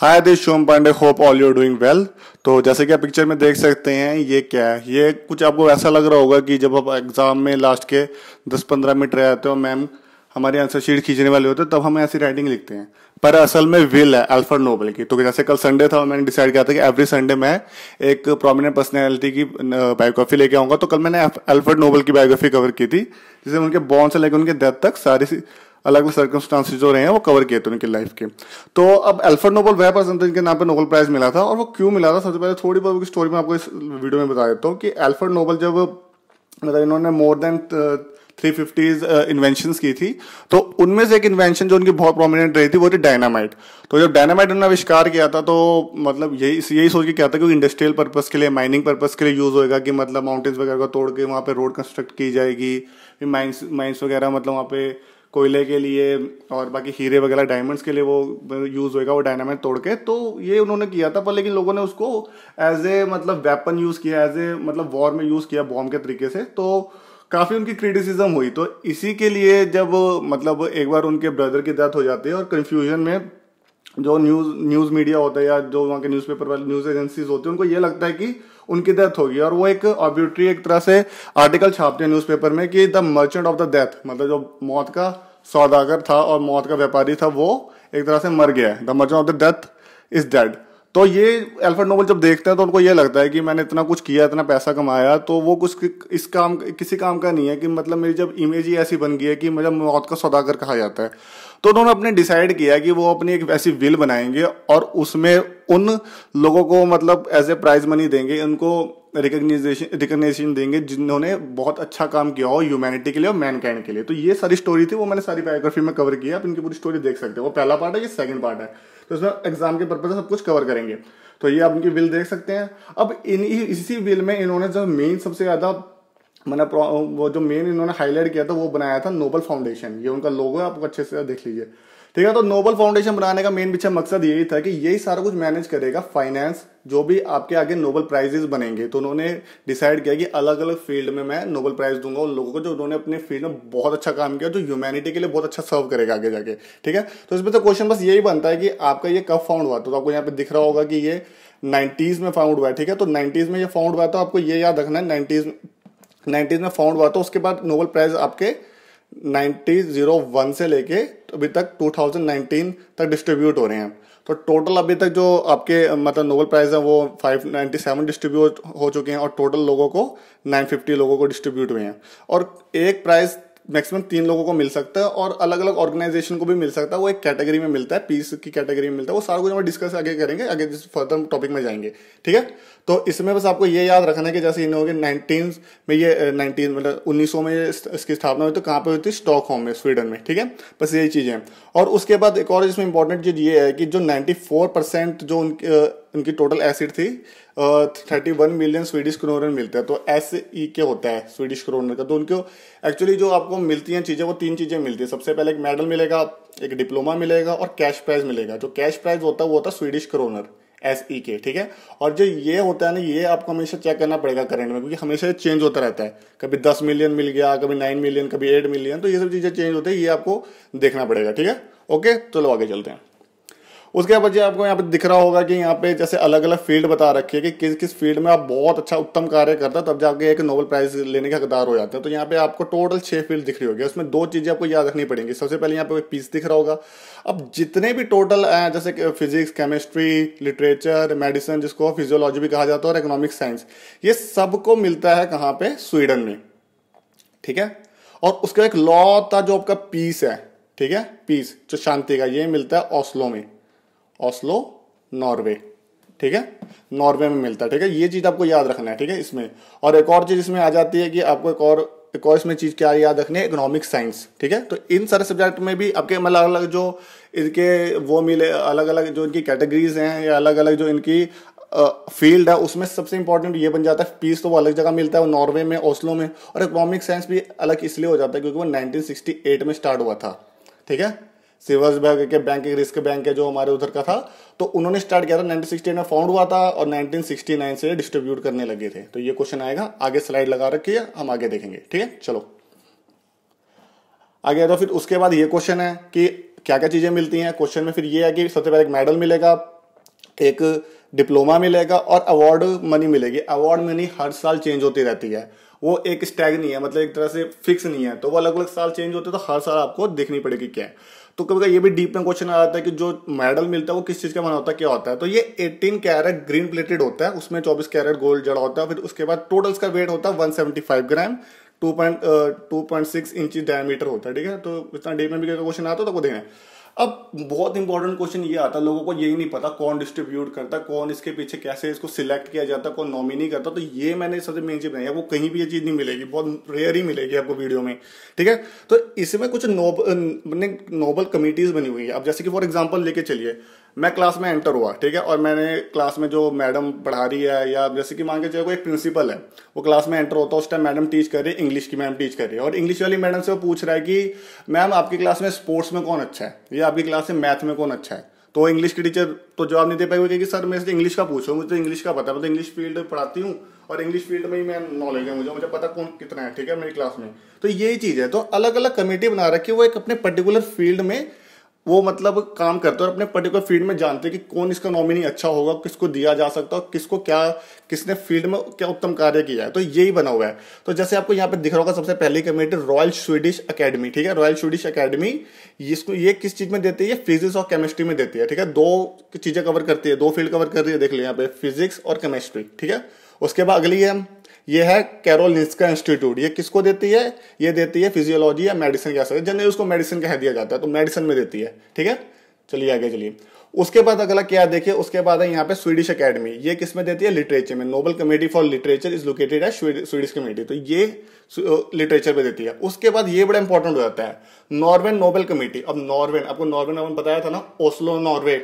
Hi this Shubham Pandey hope all your doing well तो जैसे कि आप पिक्चर में देख सकते हैं ये क्या है ये कुछ आपको ऐसा लग रहा होगा कि जब आप एग्जाम में लास्ट के 10-15 मिनट रह जाते हो मैम हमारी आंसर शीट खींचने वाले होते हैं तब हम ऐसी राइटिंग लिखते हैं पर असल में विल है एल्फर्ड नोबल की तो जैसे कल संडे था मैंने डिसाइड किया था कि एवरी संडे मैं एक प्रोमिनेंट पर्सनैलिटी की बायोग्राफी लेके आऊंगा तो कल मैंने अल्फर्ड नोबल की बायोग्राफी कवर की थी जिसे उनके बॉन्ड से लेकर उनके डेथ तक सारी अलग अलग सर्कमस्टांसिस जो रहे हैं वो कवर किए थे उनकी लाइफ के तो अब एल्फर्ड नोबल वह पर्सन थे जिनके नाम पर नोबल प्राइज मिला था और वो क्यों मिला था सबसे पहले थोड़ी बहुत स्टोरी में आपको इस वीडियो में बता देता हूँ कि एल्फर्ड नोबल जब मतलब इन्होंने more than three fifties invention की थी तो उनमें से एक इन्वेंशन जो उनकी बहुत प्रोमिनेंट रही थी वो थी डायनामाइट तो जब डायनामाइट उन्होंने आविष्कार किया था तो मतलब यही यही सोच के क्या था कि इंडस्ट्रियल पर्पज के लिए माइनिंग पर्पज के लिए यूज होएगा कि मतलब माउंटेन्स वगैरह को तोड़ के वहाँ पे रोड कंस्ट्रक्ट की जाएगी माइंस माइंस वगैरह मतलब वहाँ पे कोयले के लिए और बाकी हीरे वगैरह डायमंड्स के लिए वो यूज़ होएगा वो डायनामाइट तोड़ के तो ये उन्होंने किया था पर लेकिन लोगों ने उसको एज ए मतलब वेपन यूज़ किया एज ए मतलब वॉर में यूज़ किया बॉम्ब के तरीके से तो काफ़ी उनकी क्रिटिसिज्म हुई तो इसी के लिए जब मतलब एक बार उनके ब्रदर की डेथ हो जाती है और कन्फ्यूजन में जो न्यूज़ न्यूज़ मीडिया होता है या जो वहाँ के न्यूज़पेपर वाले न्यूज़ एजेंसीज होती हैं उनको ये लगता है कि उनकी डेथ होगी और वो एक ऑब्यूटरी एक तरह से आर्टिकल छापते हैं न्यूज़पेपर में कि the merchant of the death मतलब जो मौत का सौदागर था और मौत का व्यापारी था वो एक तरह से मर गया है the merchant of the death is dead तो ये एल्फर्ड नोबल जब देखते हैं तो उनको ये लगता है कि मैंने इतना कुछ किया इतना पैसा कमाया तो वो कुछ इस काम किसी काम का नहीं है कि मतलब मेरी जब इमेज ही ऐसी बन गई है कि मतलब मौत का सौदागर कहा जाता है तो उन्होंने अपने डिसाइड किया कि वो अपनी एक ऐसी विल बनाएंगे और उसमें उन लोगों को मतलब एज ए प्राइज मनी देंगे उनको रिकग्नाइजेशन रिकग्नाइजेशन देंगे जिन्होंने बहुत अच्छा काम किया हो ह्यूमैनिटी के लिए और मैनकाइंड के लिए तो ये सारी स्टोरी थी वो मैंने सारी बायोग्राफी में कवर किया आप इनकी पूरी स्टोरी देख सकते हो वो पहला पार्ट है ये सेकंड पार्ट है तो इसमें एग्जाम के पर्पज सब कुछ कवर करेंगे तो ये आप इनकी विल देख सकते हैं अब इन इसी विल में इन्होंने जो मेन सबसे ज़्यादा मैंने वो जो मेन इन्होंने हाईलाइट किया था वो बनाया था नोबल फाउंडेशन ये उनका लोगो है आपको अच्छे से देख लीजिए ठीक है तो नोबल फाउंडेशन बनाने का मेन पीछे मकसद यही था कि यही सारा कुछ मैनेज करेगा फाइनेंस जो भी आपके आगे नोबल प्राइजेज बनेंगे तो उन्होंने डिसाइड किया कि अलग अलग फील्ड में मैं नोबल प्राइज दूंगा उन लोगों को जो उन्होंने अपने फील्ड में बहुत अच्छा काम किया जो ह्यूमैनिटी के लिए बहुत अच्छा सर्व करेगा आगे जाके ठीक है तो इसमें तो क्वेश्चन बस यही बनता है कि आपका ये कब फाउंड हुआ तो आपको यहाँ पे दिख रहा होगा कि ये नाइन्टीज में फाउंड हुआ है ठीक है तो नाइन्टीज में ये फाउंड हुआ तो आपको ये याद रखना है नाइन्टीज नाइन्टीज में फाउंड हुआ तो उसके बाद नोबल प्राइज आपके वन से लेके अभी तक नाइनटीन तक डिस्ट्रीब्यूट हो रहे हैं तो टोटल अभी तक जो आपके मतलब नोबल प्राइज़ हैं वो 597 डिस्ट्रीब्यूट हो चुके हैं और टोटल लोगों को 950 लोगों को डिस्ट्रीब्यूट हुए हैं और एक प्राइज़ मैक्सिमम तीन लोगों को मिल सकता है और अलग अलग ऑर्गेनाइजेशन को भी मिल सकता है वो एक कैटेगरी में मिलता है पीस की कैटेगरी में मिलता है वो सारा कुछ हम डिस्कस आगे करेंगे आगे जिस फर्दर टॉपिक में जाएंगे ठीक है तो इसमें बस आपको ये याद रखना है कि जैसे इन्होंने नाइनटीन में ये नाइनटीन मतलब उन्नीस में इसकी स्थापना हुई तो कहाँ पर हुई थी होम में स्वीडन में ठीक है बस यही चीज़ें और उसके बाद एक और इसमें इंपॉर्टेंट चीज़ ये है कि जो नाइन्टी जो उनके इनकी टोटल एसिड थी thirty one million Swedish kronor मिलते हैं तो एस ई के होता है स्वीडिश क्रोनर का तो उनको एक्चुअली जो आपको मिलती हैं चीज़ें वो तीन चीज़ें मिलती हैं सबसे पहले एक मेडल मिलेगा एक डिप्लोमा मिलेगा और कैश प्राइज मिलेगा जो कैश प्राइज होता है वो होता है स्वीडिश क्रोनर एस ई के ठीक है और जो ये होता है ना ये आपको हमेशा चेक करना पड़ेगा करंट में क्योंकि हमेशा चेंज होता रहता है कभी दस मिलियन मिल गया कभी नाइन मिलियन कभी एट मिलियन तो ये सब चीज़ें चेंज होती है ये आपको देखना पड़ेगा ठीक है ओके चलो आगे चलते हैं उसके बाद आपको यहाँ पे दिख रहा होगा कि यहाँ पे जैसे अलग अलग फील्ड बता रखी है कि किस किस फील्ड में आप बहुत अच्छा उत्तम कार्य करता है तब जाके एक नोबल प्राइज लेने के हकदार हो जाते हैं तो यहाँ पे आपको टोटल छह फील्ड दिख रही होगी उसमें दो चीज़ें आपको याद रखनी पड़ेंगी सबसे पहले यहाँ पे पीस दिख रहा होगा अब जितने भी टोटल जैसे फिजिक्स केमिस्ट्री लिटरेचर मेडिसिन जिसको फिजियोलॉजी भी कहा जाता है और इकोनॉमिक साइंस ये सबको मिलता है कहाँ पे स्वीडन में ठीक है और उसका एक लॉ था जो आपका पीस है ठीक है पीस जो शांति का ये मिलता है ऑस्लो में ऑस्लो नॉर्वे ठीक है नॉर्वे में मिलता है ठीक है ये चीज आपको याद रखना है ठीक है इसमें और एक और चीज इसमें आ जाती है कि आपको एक और एक और इसमें चीज क्या याद रखनी है इकोनॉमिक साइंस ठीक है तो इन सारे सब्जेक्ट में भी आपके मतलब अलग अलग जो इनके वो मिले अलग अलग जो इनकी कैटेगरीज हैं या अलग अलग जो इनकी फील्ड है उसमें सबसे इंपॉर्टेंट ये बन जाता है पीस तो वो अलग जगह मिलता है वो नॉर्वे में ओस्लो में और इकोनॉमिक साइंस भी अलग इसलिए हो जाता है क्योंकि वो 1968 में स्टार्ट हुआ था ठीक है सिवर्स बैंक के बैंक रिस्क बैंक है जो हमारे उधर का था तो उन्होंने स्टार्ट किया था नाइनटीन में फाउंड हुआ था और 1969 से डिस्ट्रीब्यूट करने लगे थे तो ये क्वेश्चन आएगा आगे स्लाइड लगा रखी है हम आगे देखेंगे ठीक है चलो आगे तो फिर उसके बाद ये क्वेश्चन है कि क्या क्या चीज़ें मिलती हैं क्वेश्चन में फिर ये है कि सबसे पहले एक मेडल मिलेगा एक डिप्लोमा मिलेगा और अवार्ड मनी मिलेगी अवार्ड मनी हर साल चेंज होती रहती है वो एक स्टैग नहीं है मतलब एक तरह से फिक्स नहीं है तो वो अलग अलग साल चेंज होते तो हर साल आपको देखनी पड़ेगी क्या है तो कभी कभी ये भी डीप में क्वेश्चन आ जाता है कि जो मेडल मिलता है वो किस चीज़ का बना होता है क्या होता है तो ये 18 कैरेट ग्रीन प्लेटेड होता है उसमें 24 कैरेट गोल्ड जड़ा होता है फिर उसके बाद टोटल का वेट होता है 175 gram two point two point six इंची डायमीटर होता है ठीक है तो इतना डीप में भी क्वेश्चन आता है तो देना है अब बहुत इंपॉर्टेंट क्वेश्चन ये आता है लोगों को यही नहीं पता कौन डिस्ट्रीब्यूट करता कौन इसके पीछे कैसे इसको सिलेक्ट किया जाता कौन नॉमिनी करता तो ये मैंने सबसे मेन चीज बनाई वो कहीं भी ये चीज नहीं मिलेगी बहुत रेयर ही मिलेगी आपको वीडियो में ठीक है तो इसमें कुछ नोबल नोबल कमिटीज बनी हुई है अब जैसे कि फॉर एग्जाम्पल लेके चलिए मैं क्लास में एंटर हुआ ठीक है और मैंने क्लास में जो मैडम पढ़ा रही है या जैसे कि मान के चलो एक प्रिंसिपल है वो क्लास में एंटर होता है उस टाइम मैडम टीच कर रही है इंग्लिश की मैम टीच कर रही है और इंग्लिश वाली मैडम से वो पूछ रहा है कि मैम आपकी क्लास में स्पोर्ट्स में कौन अच्छा है या आपकी क्लास में मैथ में कौन अच्छा है तो इंग्लिश की टीचर तो जवाब नहीं दे पाएगी क्योंकि सर मैं इंग्लिश का पूछो मुझे तो इंग्लिश का पता है मैं तो इंग्लिश फील्ड पढ़ाती हूँ और इंग्लिश फील्ड में ही मैं नॉलेज है मुझे मुझे पता कौन कितना है ठीक है मेरी क्लास में तो यही चीज़ है तो अलग अलग कमेटी बना रखी है वो एक अपने पर्टिकुलर फील्ड में वो मतलब काम करते हैं और अपने पर्टिकुलर फील्ड में जानते हैं कि कौन इसका नॉमिनी अच्छा होगा किसको दिया जा सकता है किसको क्या किसने फील्ड में क्या उत्तम कार्य किया है तो यही बना हुआ है तो जैसे आपको यहाँ पे दिख रहा होगा सबसे पहली कमेटी रॉयल स्वीडिश अकेडमी ठीक है रॉयल स्वीडिश अकेडमी इसको ये किस चीज़ में देती है फिजिक्स और केमिस्ट्री में देती है ठीक है दो चीज़ें कवर करती है दो फील्ड कवर कर रही है देख लो यहाँ पे फिजिक्स और केमिस्ट्री ठीक है उसके बाद अगली है ये है कैरोल निस्का इंस्टीट्यूट ये किसको देती है ये देती है फिजियोलॉजी या मेडिसिन कह सकते जनरली उसको मेडिसिन कह दिया जाता है तो मेडिसिन में देती है ठीक है चलिए आगे चलिए उसके बाद अगला क्या देखिए उसके बाद है यहाँ पे स्वीडिश अकेडमी ये किस में देती है लिटरेचर में Nobel committee for literature is located है स्वीडिश कमेटी तो ये लिटरेचर पे देती है उसके बाद ये बड़ा इंपॉर्टेंट हो जाता है नॉर्वेन नोबल कमेटी अब नॉर्वेन आपको नॉर्वे अपन बताया था ना ओस्लो नॉर्वे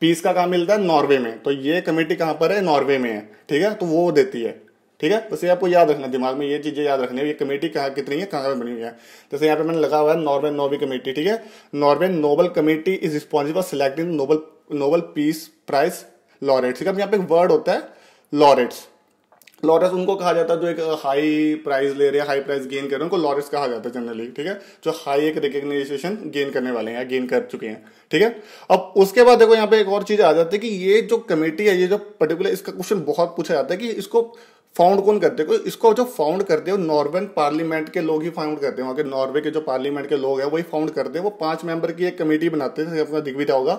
पीस का काम मिलता है नॉर्वे में तो ये कमेटी कहां पर है नॉर्वे में है ठीक है तो वो देती है ठीक है बस ये आपको याद रखना दिमाग में ये चीजें याद रखनी है ये कमेटी कहाँ कितनी है कहाँ पे बनी हुई है जैसे यहाँ पे मैंने लगा हुआ है नॉर्वे नोबी कमेटी ठीक है Norway Nobel committee is responsible selecting Nobel Nobel peace prize laureate ठीक है यहाँ पे एक वर्ड होता है लॉरेट्स लॉरेट्स उनको कहा जाता है जो एक हाई प्राइस ले रहे हैं हाई प्राइस गेन कर रहे हैं उनको लॉरेट्स कहा जाता है जनरली ठीक है जो हाई एक रिकग्नाइजेशन गेन करने वाले हैं गेन कर चुके हैं ठीक है अब उसके बाद देखो यहाँ पे एक और चीज आ जाती है कि ये जो कमेटी है ये जो पर्टिकुलर इसका क्वेश्चन बहुत पूछा जाता है कि इसको फाउंड कौन करते हैं इसको जो फाउंड करते हो नॉर्वेन पार्लियामेंट के लोग ही फाउंड करते हैं वहाँ के नॉर्वे के जो पार्लियामेंट के लोग हैं वही फाउंड करते हैं वो पांच मेंबर की एक कमेटी बनाते हैं अपना भी होगा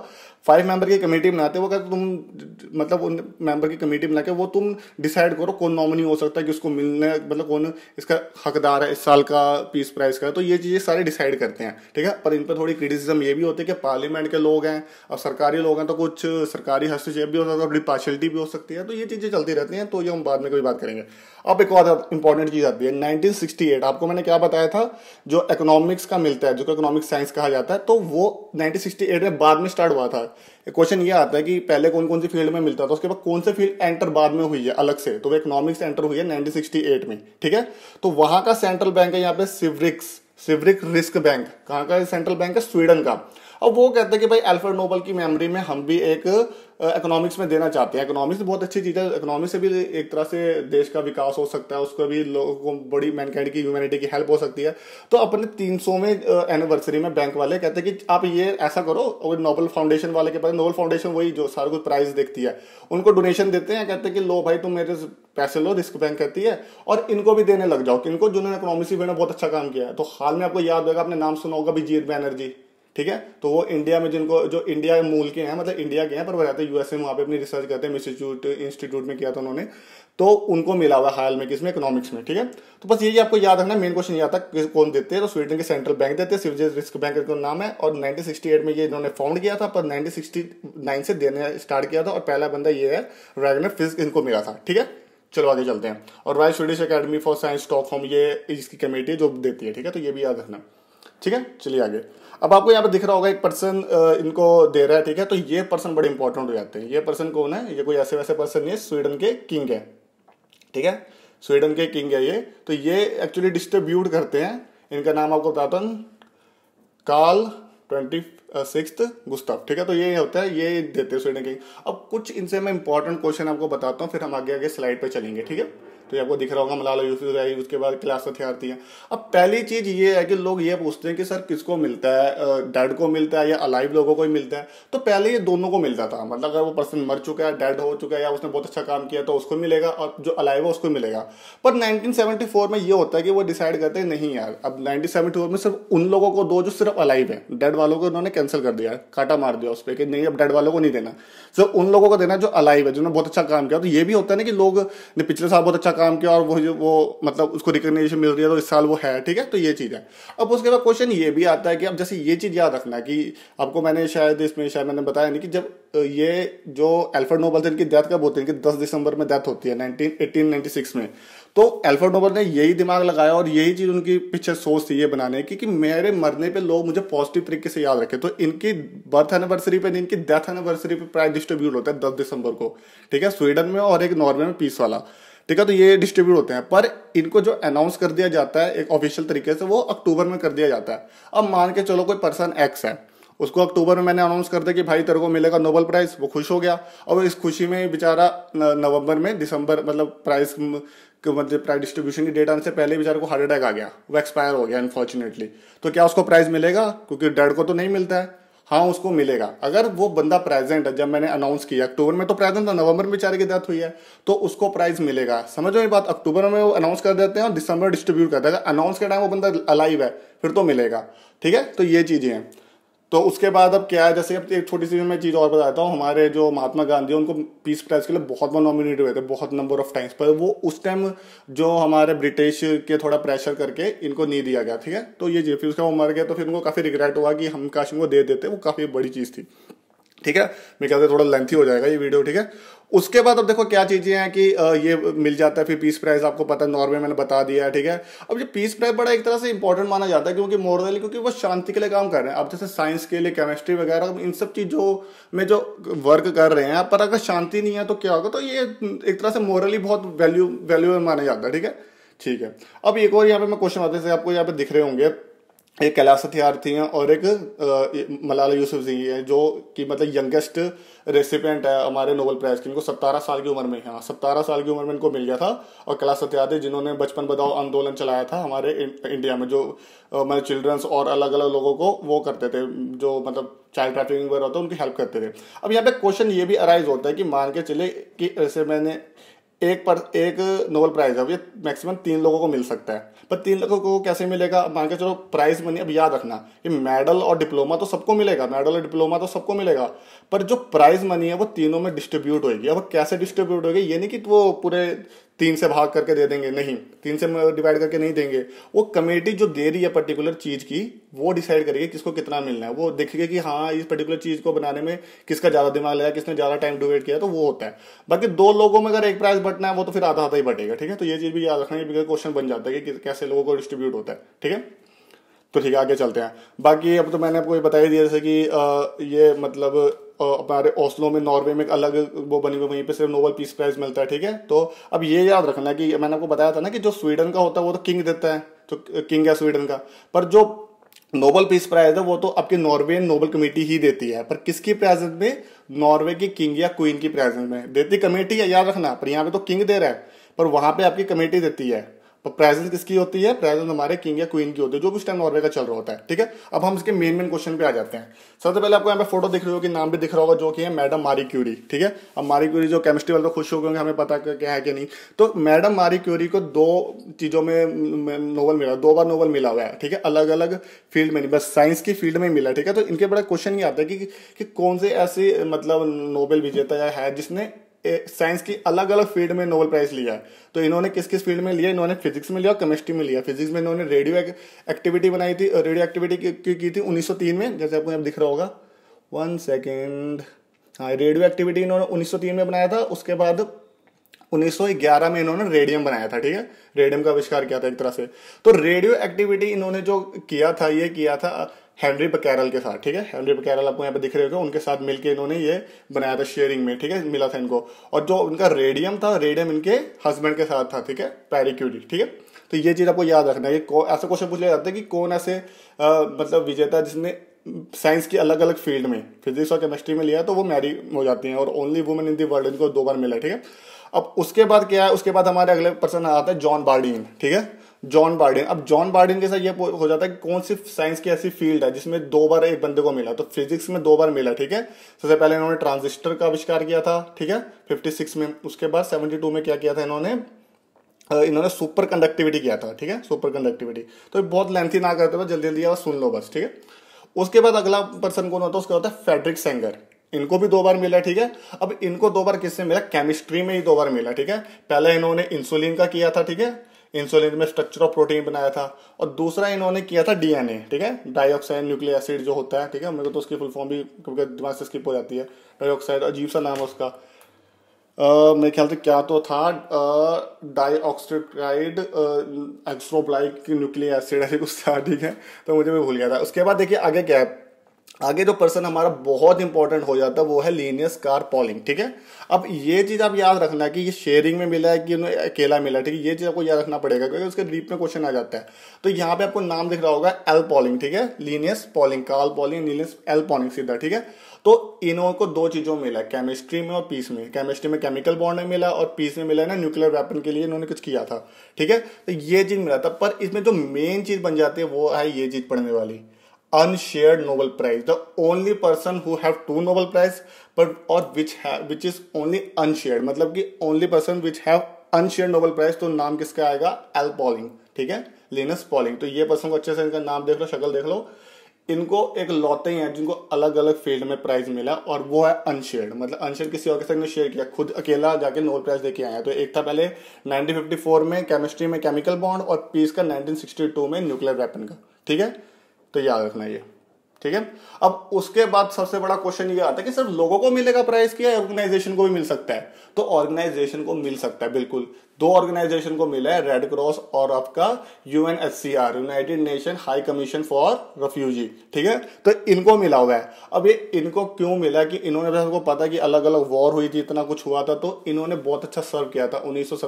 फाइव मेंबर की कमेटी बनाते हैं वो कहते तुम मतलब उन मेंबर की कमेटी बना के वो तुम डिसाइड करो कौन नॉमिनी हो सकता है कि उसको मिलने मतलब कौन इसका हकदार है इस साल का पीस प्राइज का तो ये चीज़ें सारे डिसाइड करते हैं ठीक है पर इन पर थोड़ी क्रिटिसिज्म ये भी होती है कि पार्लियामेंट के लोग हैं और सरकारी लोग हैं तो कुछ सरकारी हस्तक्षेप भी हो सकता है थोड़ी पार्शलिटी भी हो सकती है तो ये चीज़ें चलती रहती हैं तो ये हम बाद में कोई बात करेंगे अब एक और इंपॉर्टेंट चीज आती है 1968 आपको मैंने क्या बताया था जो इकोनॉमिक्स का मिलता है जो इकोनॉमिक साइंस कहा जाता है तो वो 1968 में बाद में स्टार्ट हुआ था क्वेश्चन ये आता है कि पहले कौन कौन सी फील्ड में मिलता था उसके बाद कौन से फील्ड एंटर बाद में हुई है अलग से तो वो इकोनॉमिक्स एंटर हुई है नाइनटीन में ठीक है तो वहां का सेंट्रल बैंक है यहाँ पे सिवरिक्स सिवरिक रिस्क बैंक कहाँ का सेंट्रल बैंक है स्वीडन का अब वो कहते हैं कि भाई एल्फर्ड नोबल की मेमोरी में हम भी एक इकोनॉमिक्स में देना चाहते हैं इकोनॉमिक्स बहुत अच्छी चीज़ है इकोनॉमिक्स से भी एक तरह से देश का विकास हो सकता है उसको भी लोगों को बड़ी मैनकाइंड की ह्यूमैनिटी की हेल्प हो सकती है तो अपने तीन में एनिवर्सरी में बैंक वाले कहते हैं कि आप ये ऐसा करो और नोबल फाउंडेशन वाले के पास नोबल फाउंडेशन वही जो सारा कुछ प्राइज देखती है उनको डोनेशन देते हैं कहते हैं कि लो भाई तुम मेरे पैसे लो रिस्क बैंक कहती है और इनको भी देने लग जाओ इनको जिन्होंने इकोनॉमिक्स में बहुत अच्छा काम किया है तो हाल में आपको याद होगा आपने नाम सुना होगा भी जीत बैनर्जी ठीक है तो वो इंडिया में जिनको जो इंडिया मूल के हैं मतलब इंडिया के हैं पर वो रहते हैं यूएसए में वहाँ पे अपनी रिसर्च करते हैं इंस्टीट्यूट इंस्टीट्यूट में किया था उन्होंने तो उनको मिला हुआ हाल में किसमें इकोनॉमिक्स में ठीक है तो बस यही आपको याद रखना मेन क्वेश्चन याद था कि कौन देते हैं तो स्वीडन के सेंट्रल बैंक देते हैं सिविजेस रिस्क बैंक का नाम है और 1968 में ये इन्होंने फाउंड किया था पर 1969 से देने स्टार्ट किया था और पहला बंदा ये है रैगनर फिज इनको मिला था ठीक है चलो आगे चलते हैं और royal Swedish academy for science Stockholm ये इसकी कमेटी जो देती है ठीक है तो ये भी याद रखना ठीक है चलिए आगे अब आपको यहाँ पर दिख रहा होगा एक पर्सन इनको दे रहा है ठीक है तो ये पर्सन बड़े इंपॉर्टेंट हो जाते हैं ये पर्सन कौन है ये कोई ऐसे वैसे पर्सन नहीं है स्वीडन के किंग है ठीक है स्वीडन के किंग है ये तो ये एक्चुअली डिस्ट्रीब्यूट करते हैं इनका नाम आपको बताता हूँ काल ट्वेंटी सिक्स गुस्ताफ ठीक है तो ये होता है ये देते हैं स्वीडन के अब कुछ इनसे मैं इंपॉर्टेंट क्वेश्चन आपको बताता हूँ फिर हम आगे आगे स्लाइड पर चलेंगे ठीक है तो आपको दिख रहा होगा मलाला यूसुफ उसके बाद क्लास हथियारती है अब पहली चीज ये है कि लोग ये पूछते हैं कि सर किसको मिलता है डेड को मिलता है या अलाइव लोगों को ही मिलता है तो पहले ये दोनों को मिलता था मतलब अगर वो पर्सन मर चुका है डेड हो चुका है या उसने बहुत अच्छा काम किया तो उसको मिलेगा और जो अलाइव है उसको मिलेगा पर फोर में ये होता है कि वो डिसाइड करते हैं नहीं यार अब फोर में सिर्फ उन लोगों को दो जो सिर्फ अलाइव है डेड वालों को उन्होंने कैंसिल कर दिया काटा मार दिया उस पर कि नहीं अब डेड वालों को नहीं देना सिर्फ उन लोगों को देना जो अलाइव है जिन्होंने बहुत अच्छा काम किया तो ये भी होता है ना कि लोग ने पिछले साल बहुत अच्छा काम किया और वो जो वो मतलब उसको रिकग्निशन मिल रही है तो इस साल वो है ठीक है तो ये चीज़ है अब उसके बाद क्वेश्चन ये भी आता है कि अब जैसे ये चीज़ याद रखना कि आपको मैंने शायद इसमें शायद मैंने बताया नहीं कि जब ये जो एल्फर्ड नोबल थे इनकी डेथ कब होती है इनकी दस दिसंबर में डेथ होती है नाइनटीन एटीन नाइनटी सिक्स में तो एल्फर्ड नोबल ने यही दिमाग लगाया और यही चीज़ उनकी पीछे सोच थी ये बनाने की कि मेरे मरने पर लोग मुझे पॉजिटिव तरीके से याद रखें तो इनकी बर्थ एनिवर्सरी पर इनकी डेथ एनिवर्सरी पर प्राइज डिस्ट्रीब्यूट होता है दस दिसंबर को ठीक है स्वीडन में और एक नॉर्वे में पीस वाला ठीक है तो ये डिस्ट्रीब्यूट होते हैं पर इनको जो अनाउंस कर दिया जाता है एक ऑफिशियल तरीके से वो अक्टूबर में कर दिया जाता है अब मान के चलो कोई पर्सन एक्स है उसको अक्टूबर में मैंने अनाउंस कर दिया कि भाई तेरे को मिलेगा नोबल प्राइज वो खुश हो गया और वो इस खुशी में बेचारा नवंबर में दिसंबर मतलब प्राइज मतलब प्राइज डिस्ट्रीब्यूशन की डेट आने से पहले बेचारे को हार्ट अटैक आ गया वो एक्सपायर हो गया अनफॉर्चुनेटली तो क्या उसको प्राइज मिलेगा क्योंकि डेड को तो नहीं मिलता है हाँ उसको मिलेगा अगर वो बंदा प्रेजेंट है जब मैंने अनाउंस किया अक्टूबर में तो प्रेजेंट था नवंबर में बेचारे की डेथ हुई है तो उसको प्राइज मिलेगा समझो ये बात अक्टूबर में वो अनाउंस कर देते हैं और दिसंबर डिस्ट्रीब्यूट कर देगा अनाउंस के टाइम वो बंदा अलाइव है फिर तो मिलेगा ठीक है तो ये चीज़ें हैं तो उसके बाद अब क्या है जैसे अब एक छोटी सी मैं चीज़ और बताता हूँ हमारे जो महात्मा गांधी उनको पीस प्राइज के लिए बहुत बार नॉमिनेट हुए थे बहुत नंबर ऑफ टाइम्स पर वो उस टाइम जो हमारे ब्रिटिश के थोड़ा प्रेशर करके इनको नहीं दिया गया ठीक है तो ये जी फिर उसका वो मर गया तो फिर उनको काफ़ी रिग्रेट हुआ कि हम काश इनको दे देते वो काफ़ी बड़ी चीज़ थी ठीक है मेरे ख्याल थोड़ा लेंथी हो जाएगा ये वीडियो ठीक है उसके बाद अब देखो क्या चीज़ें हैं कि ये मिल जाता है फिर पीस प्राइस आपको पता है नॉर्वे मैंने बता दिया है ठीक है अब ये पीस प्राइस बड़ा एक तरह से इंपॉर्टेंट माना जाता है क्योंकि मोरली क्योंकि वो शांति के लिए काम कर रहे हैं अब जैसे साइंस के लिए केमिस्ट्री वगैरह इन सब चीज़ों में जो वर्क कर रहे हैं पर अगर शांति नहीं है तो क्या होगा तो ये एक तरह से मोरली बहुत वैल्यू वैल्यू माना जाता है ठीक है ठीक है अब एक और यहाँ पे मैं क्वेश्चन आते से आपको यहाँ पे दिख रहे होंगे एक कैलाश थी हैं और एक मलाला यूसुफ जी हैं जो कि मतलब यंगेस्ट रेसिपेंट है हमारे नोबल प्राइज़ के इनको सत्तारह साल की उम्र में हाँ सत्तारह साल की उम्र में इनको मिल गया था और कैलाश हथियार थे जिन्होंने बचपन बदाओ आंदोलन चलाया था हमारे इंडिया में जो मतलब चिल्ड्रंस और अलग अलग लोगों को वो करते थे जो मतलब चाइल्ड ट्रैफिकिंग वगैरह होता है उनकी हेल्प करते थे अब यहाँ पे क्वेश्चन ये भी अराइज होता है कि मान के चले कि जैसे मैंने एक पर एक नोबल प्राइज अब ये मैक्सिमम तीन लोगों को मिल सकता है पर तीन लोगों को कैसे मिलेगा मान के चलो प्राइज मनी अब याद रखना ये मेडल और डिप्लोमा तो सबको मिलेगा मेडल और डिप्लोमा तो सबको मिलेगा पर जो प्राइज मनी है वो तीनों में डिस्ट्रीब्यूट होगी अब कैसे डिस्ट्रीब्यूट होगी ये नहीं कि वो पूरे तीन से भाग करके दे देंगे नहीं तीन से डिवाइड मतलब करके नहीं देंगे वो कमेटी जो दे रही है पर्टिकुलर चीज़ की वो डिसाइड करेगी किसको कितना मिलना है वो देखेगी कि हाँ इस पर्टिकुलर चीज़ को बनाने में किसका ज़्यादा दिमाग लगा किसने ज़्यादा टाइम डिवेट किया तो वो होता है बाकी दो लोगों में अगर एक प्राइस बटना है वो तो फिर आधा आधा ही बटेगा ठीक है तो ये चीज़ भी याद रखना ये क्वेश्चन बन जाता है कि कैसे लोगों को डिस्ट्रीब्यूट होता है ठीक है तो ठीक है आगे चलते हैं बाकी अब तो मैंने आपको ये बता ही दिया जैसे कि ये मतलब हमारे ओस्लो में नॉर्वे में अलग वो बनी हुई वहीं पे सिर्फ नोबल पीस प्राइज मिलता है ठीक है तो अब ये याद रखना कि मैंने आपको बताया था ना कि जो स्वीडन का होता है वो तो किंग देता है तो किंग है स्वीडन का पर जो नोबल पीस प्राइज है वो तो आपकी नॉर्वे नोबल कमेटी ही देती है पर किसकी प्रेजेंस में नॉर्वे की किंग या क्वीन की प्रेजेंस में देती कमेटी है याद रखना पर यहाँ पे तो किंग दे रहा है पर वहां पे आपकी कमेटी देती है पर तो प्रेजेंस किसकी होती है प्रेजेंस हमारे किंग या क्वीन की होती है जो भी उस टाइम नॉर्वे का चल रहा होता है ठीक है अब हम इसके मेन मेन क्वेश्चन पे आ जाते हैं सबसे पहले आपको यहाँ पे फोटो दिख रही होगी नाम भी दिख रहा होगा जो कि है मैडम मारी क्यूरी ठीक है अब मारी क्यूरी जो केमिस्ट्री वाले खुश हो गए हमें पता क्या है कि नहीं तो मैडम मारी क्यूरी को दो चीज़ों में नोवल मिला दो बार नोवल मिला हुआ है ठीक है अलग अलग फील्ड में नहीं बस साइंस की फील्ड में मिला ठीक है तो इनके बड़ा क्वेश्चन ये आता है कि कौन से ऐसे मतलब नोबेल विजेता है जिसने साइंस की अलग अलग फील्ड में नोबल प्राइज लिया है तो इन्होंने किस किस फील्ड में लिया इन्होंने फिजिक्स में लिया और केमिस्ट्री में लिया फिजिक्स में इन्होंने रेडियो एक्टिविटी बनाई थी रेडियो एक्टिविटी की, की थी 1903 में जैसे आपको यहाँ दिख रहा होगा वन सेकेंड हाँ रेडियो एक्टिविटी इन्होंने 1903 में बनाया था उसके बाद 1911 में इन्होंने रेडियम बनाया था ठीक है रेडियम का आविष्कार किया था एक तरह से तो रेडियो एक्टिविटी इन्होंने जो किया था ये किया था हेनरी बकैरल के साथ ठीक है हेनरी बकैरल आपको यहाँ पे दिख रहे होगा उनके साथ मिलकर इन्होंने ये बनाया था शेयरिंग में ठीक है मिला था इनको और जो इनका रेडियम था रेडियम इनके हस्बैंड के साथ था ठीक है पैरिक्यूरी ठीक है तो ये चीज़ आपको याद रखना है ऐसा क्वेश्चन पूछ लिया जाता है कि कौन ऐसे आ, मतलब विजेता जिसने साइंस की अलग अलग फील्ड में फिजिक्स और केमिस्ट्री में लिया तो वो मैरी हो जाती हैं और only women in the world इनको दो बार मिला ठीक है अब उसके बाद क्या है उसके बाद हमारे अगले पर्सन आता है जॉन बार्डीन ठीक है जॉन बार्डिन अब जॉन बार्डिन के साथ ये हो जाता है कि कौन सी साइंस की ऐसी फील्ड है जिसमें दो बार एक बंदे को मिला तो फिजिक्स में दो बार मिला ठीक है सबसे पहले इन्होंने ट्रांजिस्टर का आविष्कार किया था ठीक है 56 में उसके बाद 72 में क्या किया था इन्होंने इन्होंने सुपर कंडक्टिविटी किया था ठीक है सुपर कंडक्टिविटी तो बहुत लेंथी ना करते हुए जल्दी जल्दी आप सुन लो बस ठीक है उसके बाद अगला पर्सन कौन होता है उसका होता है फेडरिक सेंगर इनको भी दो बार मिला ठीक है अब इनको दो बार किससे मिला केमिस्ट्री में ही दो बार मिला ठीक है पहले इन्होंने इंसुलिन का किया था ठीक है इंसुलिन में स्ट्रक्चर ऑफ प्रोटीन बनाया था और दूसरा इन्होंने किया था डीएनए ठीक है डाइऑक्साइड न्यूक्लियर एसिड जो होता है ठीक है मेरे को तो उसकी फुल फॉर्म भी कभी दिमाग से स्किप हो जाती है डाइऑक्साइड अजीब सा नाम है उसका Uh, मेरे ख्याल से क्या तो था डाईऑक्साइड एक्सोब्लाइक न्यूक्लियर एसिड ऐसे कुछ था ठीक है तो मुझे भी भूल गया था उसके बाद देखिए आगे क्या है आगे जो पर्सन हमारा बहुत इंपॉर्टेंट हो जाता है वो है लीनियस कार पॉलिंग ठीक है अब ये चीज़ आप याद रखना कि ये शेयरिंग में मिला है कि अकेला मिला ठीक है ये चीज़ आपको याद रखना पड़ेगा क्योंकि उसके डीप में क्वेश्चन आ जाता है तो यहाँ पे आपको नाम दिख रहा होगा एल पॉलिंग ठीक है Linus Pauling Carl Pauling Linus L Pauling सीधा ठीक है तो इन्हों को दो चीज़ों में मिला केमिस्ट्री में और पीस में केमिस्ट्री में केमिकल बॉन्ड में मिला और पीस में मिला ना न्यूक्लियर वेपन के लिए इन्होंने कुछ किया था ठीक है तो ये चीज़ मिला था पर इसमें जो मेन चीज़ बन जाती है वो है ये चीज़ पढ़ने वाली unshared Nobel Prize. The only person who have two Nobel Prize, but or which have which is only unshared. मतलब कि only person which have unshared Nobel Prize तो नाम किसका आएगा Al Pauling. ठीक है Linus Pauling. तो ये person को अच्छे से इनका नाम देख लो शक्ल देख लो इनको एक लौते हैं जिनको अलग अलग फील्ड में प्राइज मिला और वो है अनशेयर्ड मतलब अनशेयर किसी और के साथ ने शेयर किया खुद अकेला जाके नोबल प्राइज देके आया तो एक था पहले 1954 में केमिस्ट्री में केमिकल बॉन्ड और पीस का 1962 में न्यूक्लियर वेपन का ठीक है तो याद रखना ये ठीक है अब उसके बाद सबसे बड़ा क्वेश्चन ये आता है कि सर लोगों को मिलेगा प्राइस क्या ऑर्गेनाइजेशन को भी मिल सकता है तो ऑर्गेनाइजेशन को मिल सकता है बिल्कुल दो ऑर्गेनाइजेशन को मिला है रेड क्रॉस और आपका UNSCR united nation high commission for refugee ठीक है तो इनको मिला हुआ है अब ये इनको क्यों मिला कि इन्होंने सबको पता कि अलग अलग वॉर हुई थी इतना कुछ हुआ था तो इन्होंने बहुत अच्छा सर्व किया था उन्नीस में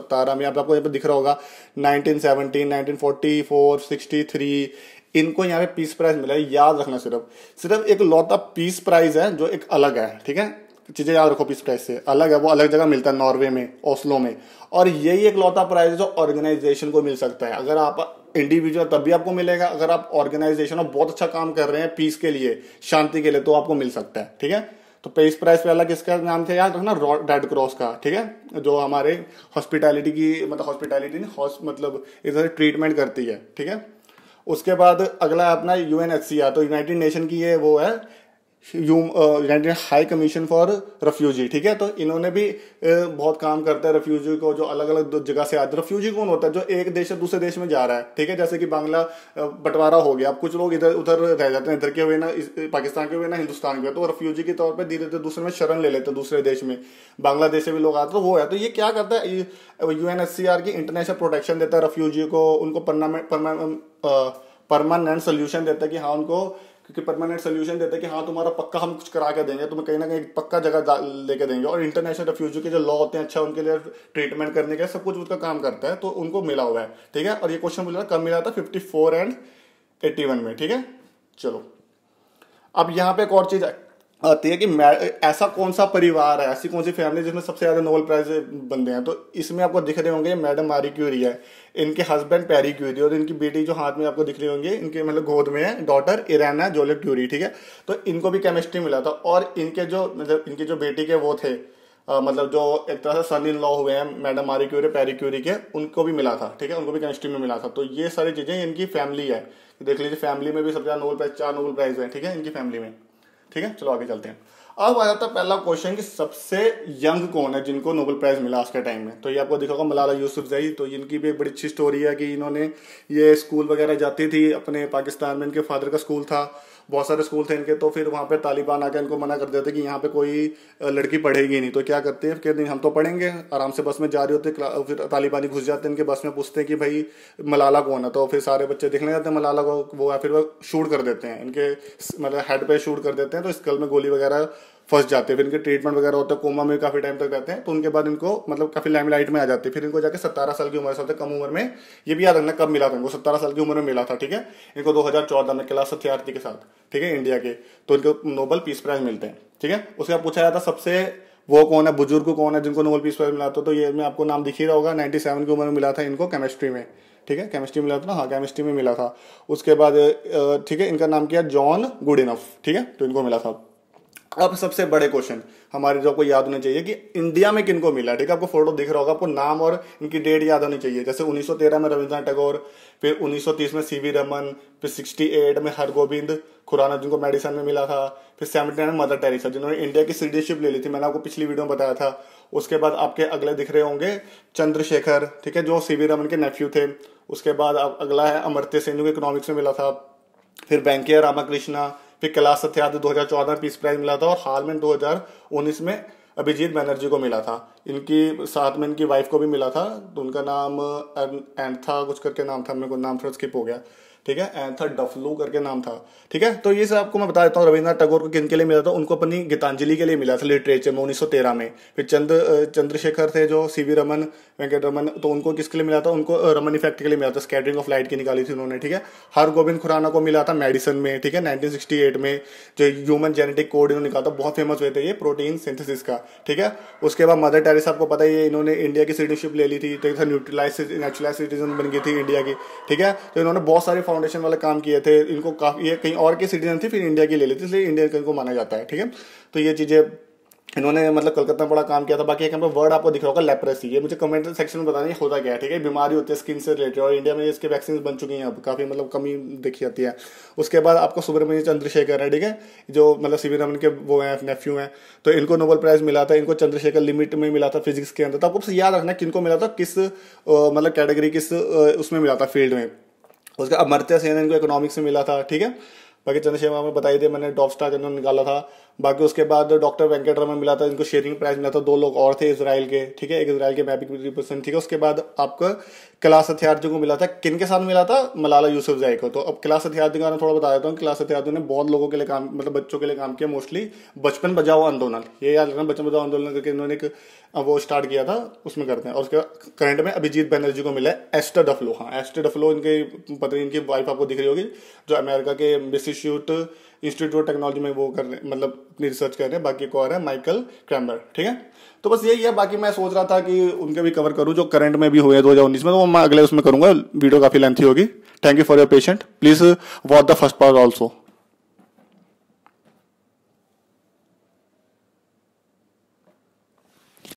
आप आपको यहाँ पर दिख रहा होगा नाइनटीन सेवनटीन नाइनटीन फोर्टी इनको यहाँ पे पीस प्राइस मिला है याद रखना सिर्फ सिर्फ एक लौता पीस प्राइस है जो एक अलग है ठीक है चीज़ें याद रखो पीस प्राइस से अलग है वो अलग जगह मिलता है नॉर्वे में ओस्लो में और यही एक लौता प्राइस है जो ऑर्गेनाइजेशन को मिल सकता है अगर आप इंडिविजुअल तब भी आपको मिलेगा अगर आप ऑर्गेनाइजेशन और बहुत अच्छा काम कर रहे हैं पीस के लिए शांति के लिए तो आपको मिल सकता है ठीक है तो पेस प्राइस अलग किसका नाम था याद रखना रेड क्रॉस का ठीक है जो हमारे हॉस्पिटैलिटी की मतलब हॉस्पिटैलिटी नहीं मतलब इधर ट्रीटमेंट करती है ठीक है उसके बाद अगला अपना यू तो यूनाइटेड नेशन की ये वो है united high commission for refugee ठीक है तो इन्होंने भी uh, बहुत काम करता है रेफ्यूजी को जो अलग अलग जगह से आते रेफ्यूजी कौन होता है जो एक देश से दूसरे देश में जा रहा है ठीक है जैसे कि बांग्ला uh, बंटवारा हो गया अब कुछ लोग इधर उधर रह जाते हैं इधर के हुए ना uh, पाकिस्तान के हुए ना हिंदुस्तान के हुए तो रेफ्यूजी के तौर पर धीरे धीरे दूसरे में शरण ले लेते हैं दूसरे देश में बांग्लादेश से भी लोग आते हैं वो है तो ये क्या करता है यू की इंटरनेशनल प्रोटेक्शन देता है रेफ्यूजी को उनको परमानेंट सोल्यूशन देता है कि हाँ उनको क्योंकि परमानेंट सोल्यूशन देते हैं कि हाँ तुम्हारा पक्का हम कुछ करा के देंगे तुम्हें कहीं ना कहीं पक्का जगह लेके देंगे और इंटरनेशनल रेफ्यूजी के जो लॉ होते हैं अच्छा उनके लिए ट्रीटमेंट करने के सब कुछ उसका काम करता है तो उनको मिला हुआ है ठीक है और ये क्वेश्चन मुझे कब मिला था फिफ्टी एंड एट्टी में ठीक है चलो अब यहाँ पे एक और चीज़ आती है कि ऐसा कौन सा परिवार है ऐसी कौन सी फैमिली जिसमें सबसे ज़्यादा नोबल प्राइज बंदे हैं तो इसमें आपको दिख रहे होंगे मैडम मारी क्यूरी है इनके हस्बैंड पैरी क्यूरी और इनकी बेटी जो हाथ में आपको दिख रही होंगी इनके मतलब गोद में है डॉटर इराना जोलेट क्यूरी ठीक है तो इनको भी केमिस्ट्री मिला था और इनके जो मतलब इनके जो बेटी के वो थे आ, मतलब जो एक तरह से सन इन लॉ हुए हैं मैडम मारी क्यूरी पैरी क्यूरी के उनको भी मिला था ठीक है उनको भी केमिस्ट्री में मिला था तो ये सारी चीज़ें इनकी फैमिली है देख लीजिए फैमिली में भी सबसे ज़्यादा नोबल प्राइज चार नोबल प्राइज हैं ठीक है इनकी फैमिली में ठीक है चलो आगे चलते हैं अब आ जाता है पहला क्वेश्चन कि सबसे यंग कौन है जिनको नोबेल प्राइज मिला आज के टाइम में तो ये आपको देखा होगा मलाला यूसुफ जई तो इनकी भी एक बड़ी अच्छी स्टोरी है कि इन्होंने ये स्कूल वगैरह जाती थी अपने पाकिस्तान में इनके फादर का स्कूल था बहुत सारे स्कूल थे इनके तो फिर वहाँ पर तालिबान आकर इनको मना कर देते कि यहाँ पर कोई लड़की पढ़ेगी नहीं तो क्या करते हैं कहते हम तो पढ़ेंगे आराम से बस में जा रही होते फिर तालिबानी घुस जाते हैं इनके बस में पूछते हैं कि भाई मलाला कौन है तो फिर सारे बच्चे दिखने जाते हैं मलाला को वो या फिर वो शूट कर देते हैं इनके मतलब हेड पे शूट कर देते हैं तो स्कल में गोली वगैरह फंस जाते हैं फिर इनके ट्रीटमेंट वगैरह होता है कोमा में काफी टाइम तक रहते हैं तो उनके बाद इनको मतलब काफी लाइट में आ जाते हैं फिर इनको जाके सत्तारह साल की उम्र से कम उम्र में ये भी याद रखना कब मिला था इनको सत्तारह साल की उम्र में मिला था ठीक है इनको दो हजार चौदह में क्लास सत्यार्थी के साथ ठीक है इंडिया के तो इनको नोबल पीस प्राइज मिलते हैं ठीक है उसके बाद पूछा जाता सबसे वो कौन है बुजुर्ग कौन है जिनको नोबल पीस प्राइज मिला था तो ये मैं आपको नाम दिख ही रहा होगा नाइन्टी सेवन की उम्र में मिला था इनको केमिस्ट्री में ठीक है केमिस्ट्री मिला था ना हाँ केमिस्ट्री में मिला था उसके बाद ठीक है इनका नाम किया जॉन गुड इनफ ठीक है तो इनको मिला था अब सबसे बड़े क्वेश्चन हमारे जो आपको याद होने चाहिए कि इंडिया में किनको मिला ठीक है आपको फोटो दिख रहा होगा आपको नाम और इनकी डेट याद होनी चाहिए जैसे 1913 में रविंद्रनाथ टैगोर फिर 1930 में सीवी रमन फिर 68 में हरगोविंद खुराना जिनको मेडिसन में मिला था फिर सेवेंटी नाइन मदर टेरिसा जिन्होंने इंडिया की सिटीजनशिप ले ली थी मैंने आपको पिछली वीडियो में बताया था उसके बाद आपके अगले दिख रहे होंगे चंद्रशेखर ठीक है जो सीवी रमन के नेफ्यू थे उसके बाद अगला है अमृत्य सेन जो इकोनॉमिक्स में मिला था फिर बैंकिया रामाकृष्णा फिर कैलाश सत्यार्थी 2014 में पीस प्राइज मिला था और हाल में उन्नीस में अभिजीत बैनर्जी को मिला था इनकी साथ में इनकी वाइफ को भी मिला था तो उनका नाम अं- एंड था कुछ करके नाम था मेरे को नाम थोड़ा स्किप हो गया ठीक है एंथर डफलू करके नाम था ठीक है तो ये सब आपको मैं बता देता हूँ रविन्द्रनाथ टैगोर को किन के लिए मिला था उनको अपनी गीतांजलि के लिए मिला था लिटरेचर में उन्नीस में फिर चंद्र चंद्रशेखर थे जो सी वी रमन वेंकट रमन तो उनको किसके लिए मिला था उनको रमन इफेक्ट के लिए मिला था स्कैटरिंग ऑफ लाइट की निकाली थी उन्होंने ठीक है हर गोविंद खुराना को मिला था मेडिसन में ठीक है नाइनटीन में जो ह्यूमन जेनेटिक कोड इन्होंने निकाला था बहुत फेमस हुए थे ये प्रोटीन सिंथेसिस का ठीक है उसके बाद मदर टेरिस आपको पता ही है इन्होंने इंडिया की सिटीजनशिप ले ली थी न्यूट्रलाइज नेचुरलाइज सिटीजन बन गई थी इंडिया की ठीक है तो इन्होंने बहुत सारे फाउंडेशन वाले काम किए थे इनको काफी ये कहीं और के सिटीजन थे फिर इंडिया की ले लेते इसलिए इंडिया को माना जाता है ठीक है तो ये चीज़ें इन्होंने मतलब कलकत्ता में बड़ा काम किया था बाकी एक वर्ड आपको दिख रहा होगा लेप्रेसी ये मुझे कमेंट सेक्शन में बताना होता क्या है ठीक है बीमारी होती है स्किन से रिलेटेड और इंडिया में इसके वैक्सीन बन चुकी हैं अब काफ़ी मतलब कमी देखी जाती है उसके बाद आपको सुब्रमण्य चंद्रशेखर है ठीक है जो मतलब सी रमन के वो हैं नेफ्यू हैं तो इनको नोबल प्राइज मिला था इनको चंद्रशेखर लिमिट में मिला था फिजिक्स के अंदर तो आपको याद रखना किनको मिला था किस मतलब कैटेगरी किस उसमें मिला था फील्ड में उसका अमर्त्य सेन इनको इकोनॉमिक्स में मिला था ठीक है बाकी चंद्रशेखर में बताई दिया मैंने टॉप स्टार जिन्होंने निकाला था बाकी उसके बाद डॉक्टर वेंकट रमन मिला था इनको शेयरिंग प्राइज मिला था दो लोग और थे इसराइल के ठीक है एक इसराइल के मैपिक रिप्रेजेंट ठीक है उसके बाद आपको क्लास हथियार्थी को मिला था किन के साथ मिला था मलाला यूसुफ जाई को तो अब क्लास बारे का थोड़ा बता देता हूँ क्लास हथियार्थी ने बहुत लोगों के लिए काम मतलब बच्चों के लिए काम किया मोस्टली बचपन बचाओ आंदोलन ये याद रखना बचपन बचाओ आंदोलन करके इन्होंने एक वो स्टार्ट किया था उसमें करते हैं और उसके करंट में अभिजीत बैनर्जी को मिला है एस्टर डफलो हाँ एस्टर डफलो इनके पत्नी इनकी वाइफ आपको दिख रही होगी जो अमेरिका के इंस्टीट्यूट इंस्टीट्यूट ऑफ टेक्नोलॉजी में वो कर रहे हैं मतलब अपनी रिसर्च कर रहे हैं बाकी एक और है माइकल क्रैम्बर ठीक है तो बस यही है बाकी मैं सोच रहा था कि उनके भी कवर करूँ जो करंट में भी हुए दो हज़ार उन्नीस में तो मैं अगले उसमें करूंगा वीडियो काफी लेंथी होगी thank you for your patient please what the first part also